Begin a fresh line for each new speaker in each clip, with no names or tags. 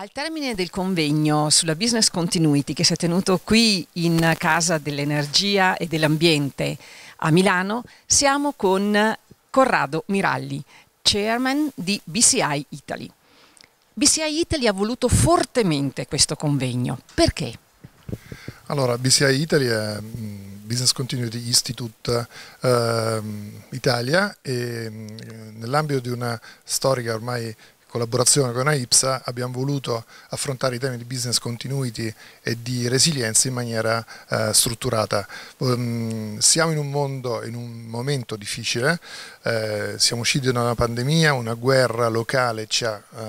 Al termine del convegno sulla business continuity che si è tenuto qui in Casa dell'Energia e dell'Ambiente a Milano, siamo con Corrado Miralli, chairman di BCI Italy. BCI Italy ha voluto fortemente questo convegno. Perché? Allora,
BCI Italy è mm, Business Continuity Institute eh, Italia e mm, nell'ambito di una storica ormai collaborazione con AIPSA abbiamo voluto affrontare i temi di business continuity e di resilienza in maniera eh, strutturata. Um, siamo in un mondo, in un momento difficile, eh, siamo usciti da una pandemia, una guerra locale ci ha eh,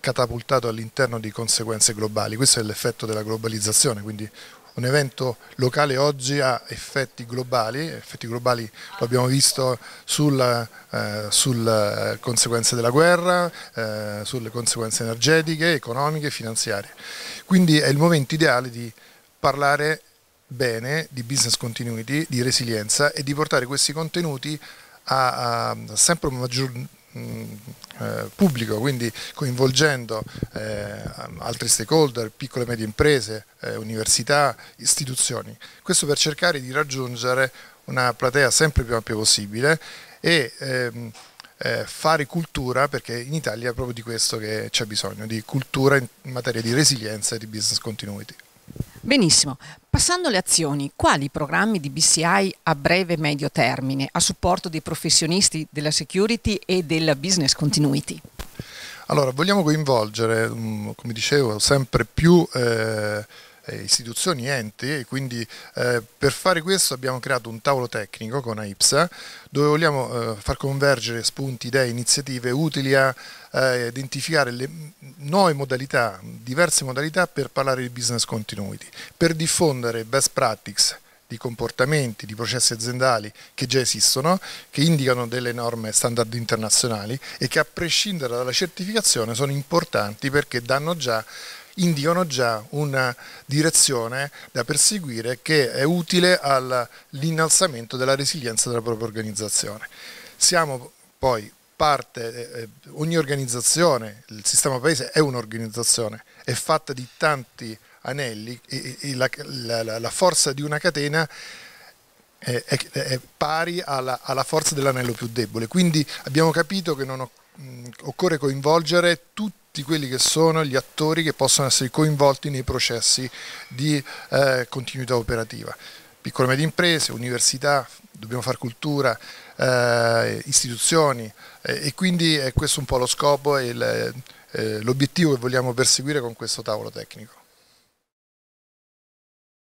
catapultato all'interno di conseguenze globali, questo è l'effetto della globalizzazione, quindi un evento locale oggi ha effetti globali, effetti globali lo abbiamo visto sulle eh, sul eh, conseguenze della guerra, eh, sulle conseguenze energetiche, economiche e finanziarie. Quindi è il momento ideale di parlare bene di business continuity, di resilienza e di portare questi contenuti a, a sempre maggior eh, pubblico, quindi coinvolgendo eh, altri stakeholder, piccole e medie imprese, eh, università, istituzioni. Questo per cercare di raggiungere una platea sempre più ampia possibile e ehm, eh, fare cultura, perché in Italia è proprio di questo che c'è bisogno, di cultura in materia di resilienza e di business continuity.
Benissimo, passando alle azioni, quali programmi di BCI a breve e medio termine a supporto dei professionisti della security e della business continuity?
Allora, vogliamo coinvolgere, mm, come dicevo, sempre più... Eh eh, istituzioni, enti e quindi eh, per fare questo abbiamo creato un tavolo tecnico con AIPSA dove vogliamo eh, far convergere spunti, idee, iniziative utili a identificare le nuove modalità, diverse modalità per parlare di business continuity, per diffondere best practices di comportamenti, di processi aziendali che già esistono, che indicano delle norme standard internazionali e che a prescindere dalla certificazione sono importanti perché danno già indicano già una direzione da perseguire che è utile all'innalzamento della resilienza della propria organizzazione. Siamo poi parte, eh, eh ogni organizzazione, il sistema paese è un'organizzazione, è fatta di tanti anelli e, e la, la, la, forza di una catena è, è, è pari alla, alla forza dell'anello più debole, quindi abbiamo capito che non occorre Mm, occorre coinvolgere tutti tutti quelli che sono gli attori che possono essere coinvolti nei processi di eh, continuità operativa. Piccole e medie imprese, università, dobbiamo fare cultura, eh, istituzioni eh, e quindi eh, è questo un po' lo scopo e eh, l'obiettivo che vogliamo perseguire con questo tavolo tecnico.